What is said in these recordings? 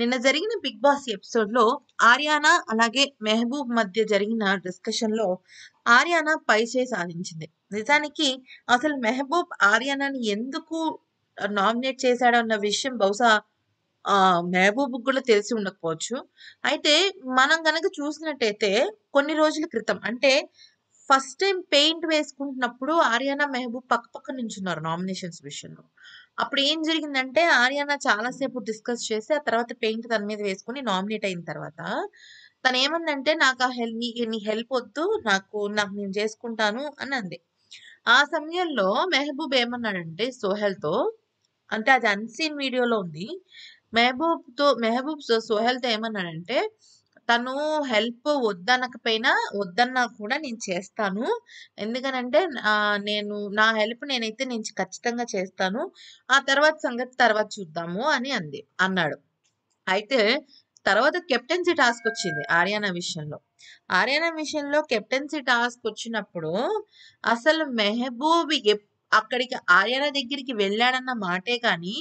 నిన్న జరిగిన big boss episode లో ఆర్యానా అలాగే మెహబూబ్ మధ్య జరిగిన డిస్కషన్ లో ఆర్యానా పైచే సాధించింది నిజానికి అసలు మెహబూబ్ ఆర్యానాని ఎందుకు నామినేట్ చేశాడు అన్న విషయం బహుశా మెహబూబ్ కూడా తెలిసి ఉండకపోవచ్చు అయితే మనం కనుక చూసినట్టయితే కొన్ని రోజుల క్రితం అంటే ఫస్ట్ టైం పెయింట్ వేసుకుంటున్నప్పుడు ఆర్యానా మెహబూబ్ పక్క పక్క నించున్నారు నామినేషన్స్ విషయంలో అప్పుడు ఏం జరిగిందంటే ఆర్యానా చాలాసేపు డిస్కస్ చేసి ఆ తర్వాత పెయింట్ తన మీద వేసుకుని నామినేట్ అయిన తర్వాత తను ఏమందంటే నాకు ఆ హెల్ప్ నీ నీ హెల్ప్ వద్దు నాకు నాకు నేను చేసుకుంటాను అని అంది ఆ సమయంలో మెహబూబ్ ఏమన్నాడంటే సోహెల్తో అంటే అది అన్సీన్ వీడియోలో ఉంది మెహబూబ్తో మెహబూబ్ సోహెల్తో ఏమన్నాడంటే తను హెల్ప్ వద్దనకపోయినా వద్దన్నా కూడా నేను చేస్తాను ఎందుకనంటే నేను నా హెల్ప్ నేనైతే నేను ఖచ్చితంగా చేస్తాను ఆ తర్వాత సంగతి తర్వాత చూద్దాము అని అంది అన్నాడు అయితే తర్వాత కెప్టెన్సీ టాస్క్ వచ్చింది ఆర్యానా విషయంలో ఆర్యానా విషయంలో కెప్టెన్సీ టాస్క్ వచ్చినప్పుడు అసలు మెహబూబ్ అక్కడికి ఆర్యానా దగ్గరికి వెళ్ళాడన్న మాటే కానీ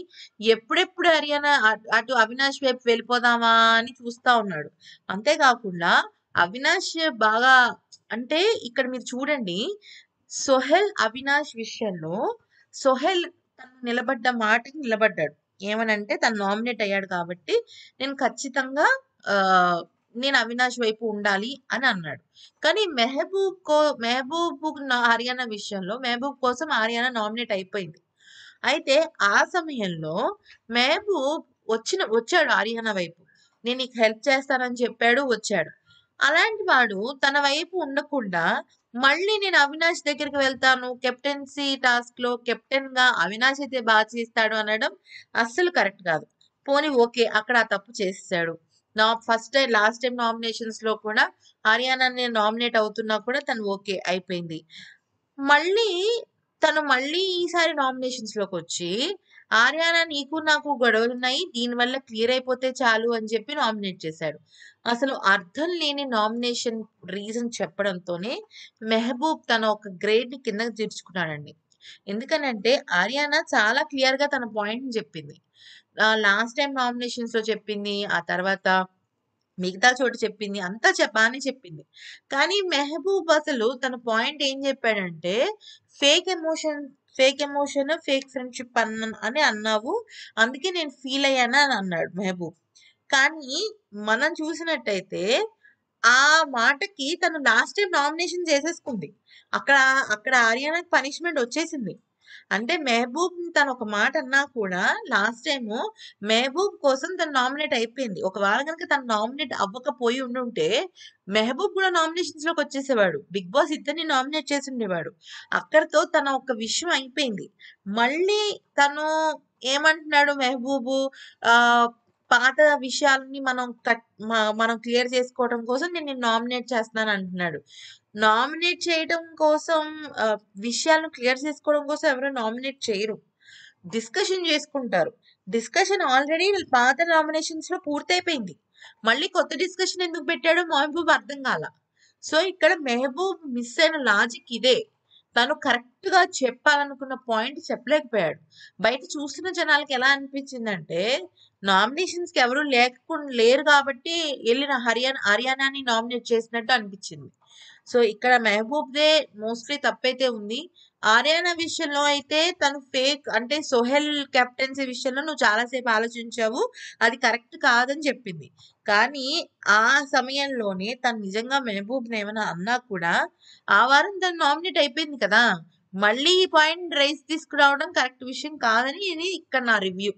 ఎప్పుడెప్పుడు ఆర్యానా అటు అవినాష్ వైపు వెళ్ళిపోదామా అని చూస్తా ఉన్నాడు అంతేకాకుండా అవినాష్ బాగా అంటే ఇక్కడ మీరు చూడండి సోహెల్ అవినాష్ విషయంలో సోహెల్ తను నిలబడ్డ మాటకి నిలబడ్డాడు ఏమనంటే తను నామినేట్ అయ్యాడు కాబట్టి నేను ఖచ్చితంగా నేను అవినాష్ వైపు ఉండాలి అని అన్నాడు కానీ మెహబూబ్ కో మెహబూబ్ హర్యానా విషయంలో మెహబూబ్ కోసం హర్యానా నామినేట్ అయిపోయింది అయితే ఆ సమయంలో మెహబూబ్ వచ్చిన వచ్చాడు హర్యానా వైపు నేను నీకు హెల్ప్ చేస్తానని చెప్పాడు వచ్చాడు అలాంటి వాడు తన వైపు ఉండకుండా మళ్ళీ నేను అవినాష్ దగ్గరికి వెళ్తాను కెప్టెన్సీ టాస్క్ లో కెప్టెన్ గా అవినాష్ అయితే బాగా చేస్తాడు అనడం అస్సలు కరెక్ట్ కాదు పోనీ ఓకే అక్కడ ఆ తప్పు చేసేసాడు నా first time last time nominations లో కూడా హర్యానా నేను నామినేట్ అవుతున్నా కూడా తను ఓకే అయిపోయింది మళ్ళీ తను మళ్ళీ ఈసారి నామినేషన్స్ లోకి వచ్చి ఆర్యానా నీకు నాకు గొడవలు ఉన్నాయి దీనివల్ల క్లియర్ అయిపోతే చాలు అని చెప్పి నామినేట్ చేశాడు అసలు అర్థం లేని నామినేషన్ రీజన్ చెప్పడంతోనే మెహబూబ్ తన ఒక గ్రేడ్ ని కిందకి తీర్చుకున్నాడండి ఎందుకనంటే ఆర్యానా చాలా క్లియర్ గా తన పాయింట్ చెప్పింది లాస్ట్ టైం నామినేషన్స్ లో చెప్పింది ఆ తర్వాత మిగతా చోట చెప్పింది అంతా బాగానే చెప్పింది కానీ మెహబూబ్ అసలు తన పాయింట్ ఏం చెప్పాడంటే fake emotion fake emotion fake friendship అన్న అని అన్నావు అందుకే నేను ఫీల్ అయ్యానా అని అన్నాడు మెహబూబ్ కానీ మనం చూసినట్టయితే ఆ మాటకి తను లాస్ట్ టైం నామినేషన్ చేసేసుకుంది అక్కడ అక్కడ ఆర్యానాకి పనిష్మెంట్ వచ్చేసింది అంటే మెహబూబ్ తను ఒక మాట అన్నా కూడా లాస్ట్ టైము మెహబూబ్ కోసం తను నామినేట్ అయిపోయింది ఒకవేళ కనుక తను నామినేట్ అవ్వకపోయి ఉండుంటే మెహబూబ్ కూడా నామినేషన్స్ లోకి వచ్చేసేవాడు బిగ్ బాస్ ఇద్దరిని నామినేట్ చేసి ఉండేవాడు అక్కడితో తన ఒక విషయం అయిపోయింది మళ్ళీ తను ఏమంటున్నాడు మెహబూబు ఆ పాత విషయాలని మనం కట్ మనం క్లియర్ చేసుకోవడం కోసం నేను నామినేట్ చేస్తున్నాను అంటున్నాడు నామినేట్ చేయడం కోసం విషయాలను క్లియర్ చేసుకోవడం కోసం ఎవరు నామినేట్ చేయరు డిస్కషన్ చేసుకుంటారు డిస్కషన్ ఆల్రెడీ పాత నామినేషన్స్ లో పూర్తయిపోయింది మళ్ళీ కొత్త డిస్కషన్ ఎందుకు పెట్టాడో మహబూబ్ అర్థం కాల సో ఇక్కడ మెహబూబ్ మిస్ అయిన లాజిక్ ఇదే తను కరెక్ట్ గా చెప్పాలనుకున్న పాయింట్ చెప్పలేకపోయాడు బయట చూస్తున్న జనాలకి ఎలా అనిపించిందంటే నామినేషన్స్ కి ఎవరు లేకుండా లేరు కాబట్టి వెళ్ళిన హర్యానా హర్యానాని నామినేట్ చేసినట్టు అనిపించింది సో ఇక్కడ మెహబూబ్ దే మోస్ట్లీ తప్పైతే ఉంది ఆర్యానా విషయంలో అయితే తను ఫేక్ అంటే సోహెల్ కెప్టెన్సీ విషయంలో నువ్వు చాలాసేపు ఆలోచించావు అది కరెక్ట్ కాదని చెప్పింది కానీ ఆ సమయంలోనే తను నిజంగా మెహబూబ్ని ఏమైనా అన్నా కూడా ఆ వారం తను నామినేట్ అయిపోయింది కదా మళ్ళీ ఈ పాయింట్ రైస్ తీసుకురావడం కరెక్ట్ విషయం కాదని ఇది ఇక్కడ నా రివ్యూ